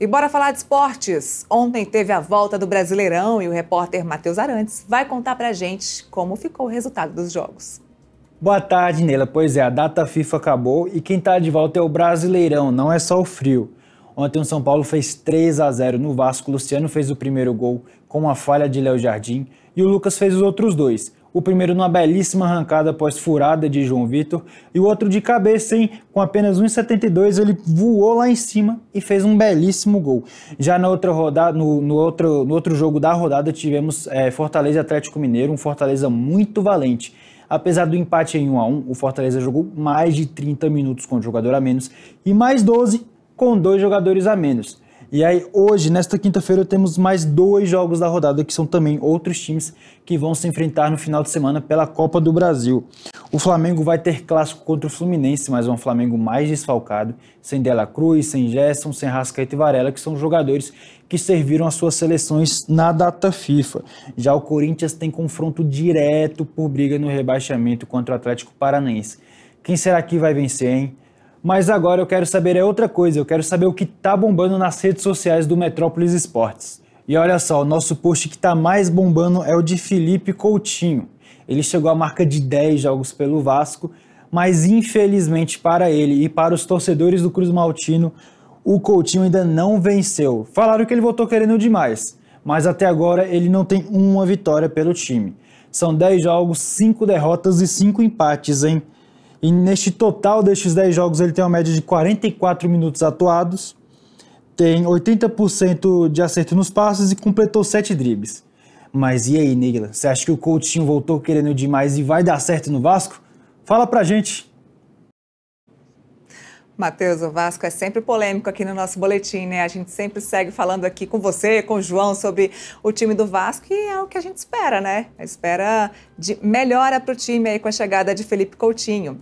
E bora falar de esportes. Ontem teve a volta do Brasileirão e o repórter Matheus Arantes vai contar pra gente como ficou o resultado dos jogos. Boa tarde, Nela. Pois é, a data FIFA acabou e quem tá de volta é o Brasileirão, não é só o frio. Ontem o São Paulo fez 3 a 0 no Vasco, o Luciano fez o primeiro gol com uma falha de Léo Jardim e o Lucas fez os outros dois o primeiro numa belíssima arrancada após furada de João Vitor, e o outro de cabeça, hein? Com apenas 1,72, ele voou lá em cima e fez um belíssimo gol. Já na outra rodada, no, no outro, no outro jogo da rodada, tivemos é, Fortaleza Atlético Mineiro, um Fortaleza muito valente. Apesar do empate em 1 a 1 o Fortaleza jogou mais de 30 minutos com um jogador a menos e mais 12 com dois jogadores a menos. E aí, hoje, nesta quinta-feira, temos mais dois jogos da rodada, que são também outros times que vão se enfrentar no final de semana pela Copa do Brasil. O Flamengo vai ter clássico contra o Fluminense, mas é um Flamengo mais desfalcado, sem Dela Cruz, sem Gerson, sem Rascaeta e Varela, que são jogadores que serviram as suas seleções na data FIFA. Já o Corinthians tem confronto direto por briga no rebaixamento contra o Atlético Paranaense. Quem será que vai vencer, hein? Mas agora eu quero saber é outra coisa, eu quero saber o que tá bombando nas redes sociais do Metrópolis Esportes. E olha só, o nosso post que tá mais bombando é o de Felipe Coutinho. Ele chegou à marca de 10 jogos pelo Vasco, mas infelizmente para ele e para os torcedores do Cruz Maltino, o Coutinho ainda não venceu. Falaram que ele voltou querendo demais, mas até agora ele não tem uma vitória pelo time. São 10 jogos, 5 derrotas e 5 empates, hein? E neste total destes 10 jogos, ele tem uma média de 44 minutos atuados, tem 80% de acerto nos passes e completou 7 dribles. Mas e aí, Neila? Você acha que o Coutinho voltou querendo demais e vai dar certo no Vasco? Fala pra gente! Matheus, o Vasco é sempre polêmico aqui no nosso boletim, né? A gente sempre segue falando aqui com você, com o João, sobre o time do Vasco e é o que a gente espera, né? A espera de melhora para o time aí com a chegada de Felipe Coutinho.